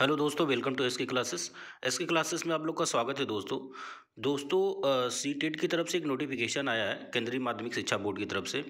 hello दोस्तों welcome to S K classes S K classes में आप लोग का स्वागत है दोस्तों दोस्तों सी टेट e की तरफ से एक नोटिफिकेशन आया है केंद्रीय माध्यमिक शिक्षा बोर्ड की तरफ से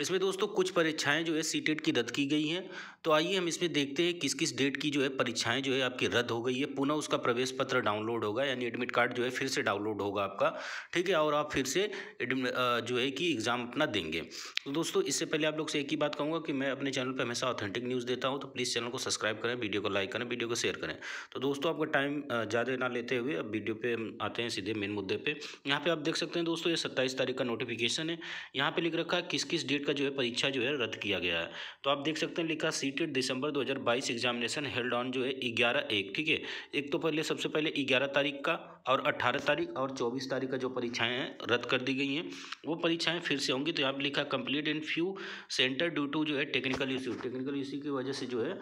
इसमें दोस्तों कुछ परीक्षाएं जो है सी टेट e की रद्द की गई हैं तो आइए हम इसमें देखते हैं किस किस डेट की जो है परीक्षाएं जो है आपकी रद्द हो गई है पुनः उसका प्रवेश पत्र डाउनलोड होगा यानी एडमिट कार्ड जो है फिर से डाउनलोड होगा आपका ठीक है और आप फिर से जो है कि एग्ज़ाम अपना देंगे तो दोस्तों इससे पहले आप लोग से एक ही बात कहूँगा कि मैं अपने चैनल पर हमेशा ऑथेंटिक न्यूज़ देता हूँ तो प्लीज़ चैनल को सब्सक्राइब करें वीडियो को लाइक करें वीडियो को शेयर करें तो दोस्तों आपका टाइम ज़्यादा ना लेते हुए अब वीडियो पर आते हैं सीधे मेन मुद्दे पर यहाँ पे आप देख सकते हैं दोस्तों ये सत्ताईस तारीख का नोटिफिकेशन है यहाँ पर लिख रखा है किस किस डेट का का जो है परीक्षा जो है रद्द किया गया है तो आप देख सकते हैं लिखा CTET December 2022 examination held on जो है ग्यारह एक ठीक है एक तो पहले सबसे पहले ग्यारह तारीख का और अट्ठारह तारीख और चौबीस तारीख का जो परीक्षाएँ हैं रद्द कर दी गई हैं वो परीक्षाएँ फिर से होंगी तो यहाँ लिखा complete in few center due to जो है टेक्निकल इश्यू टेक्निकल इश्यू की वजह से जो है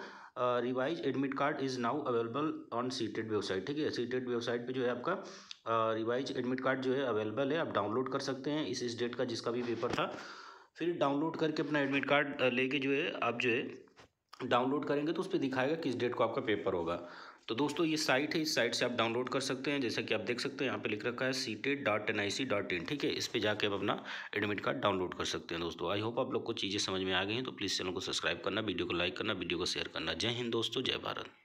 revise admit card is now available on CTET website ठीक है सीटेड वेबसाइट पे जो है आपका रिवाइज एडमिट कार्ड जो है अवेलेबल है आप डाउनलोड कर सकते हैं इस इस डेट का जिसका भी पेपर था फिर डाउनलोड करके अपना एडमिट कार्ड लेके जो है आप जो है डाउनलोड करेंगे तो उस पर दिखाएगा किस डेट को आपका पेपर होगा तो दोस्तों ये साइट है इस साइट से आप डाउनलोड कर सकते हैं जैसा कि आप देख सकते हैं यहाँ पे लिख रखा है CTET dot N I C dot in ठीक है इस पर जाके आप अपना एडमिट कार्ड डाउनलोड कर सकते हैं दोस्तों आई होप आप लोग को चीज़ें समझ में आ गई हैं तो प्लीज़ चैनल को सब्सक्राइब करना वीडियो को लाइक करना वीडियो को शेयर करना जय हिंद दोस्तों जय भारत